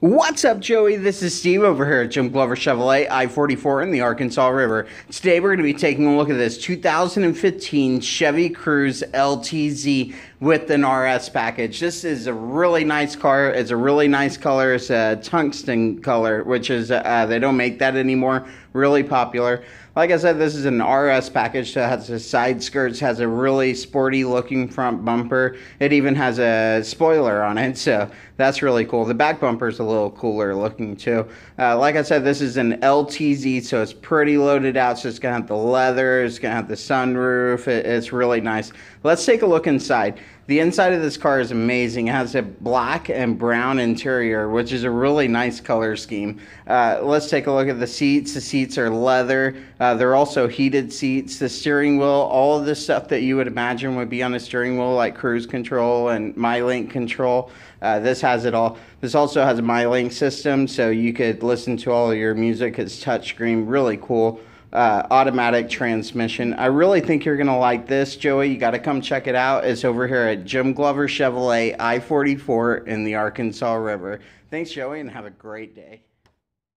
What's up, Joey? This is Steve over here at Jim Glover Chevrolet I 44 in the Arkansas River. Today, we're going to be taking a look at this 2015 Chevy Cruze LTZ with an RS package. This is a really nice car. It's a really nice color. It's a tungsten color, which is, uh, they don't make that anymore, really popular. Like I said, this is an RS package that has the side skirts, has a really sporty looking front bumper. It even has a spoiler on it, so that's really cool. The back bumper is a little cooler looking too. Uh, like I said, this is an LTZ, so it's pretty loaded out. So it's gonna have the leather, it's gonna have the sunroof. It, it's really nice. Let's take a look inside. The inside of this car is amazing. It has a black and brown interior, which is a really nice color scheme. Uh, let's take a look at the seats. The seats are leather. Uh, they're also heated seats. The steering wheel, all of the stuff that you would imagine would be on a steering wheel, like cruise control and MyLink control. Uh, this has it all. This also has a MyLink system, so you could listen to all your music. It's touchscreen, really cool uh, automatic transmission. I really think you're going to like this, Joey. You got to come check it out. It's over here at Jim Glover Chevrolet I 44 in the Arkansas River. Thanks, Joey, and have a great day.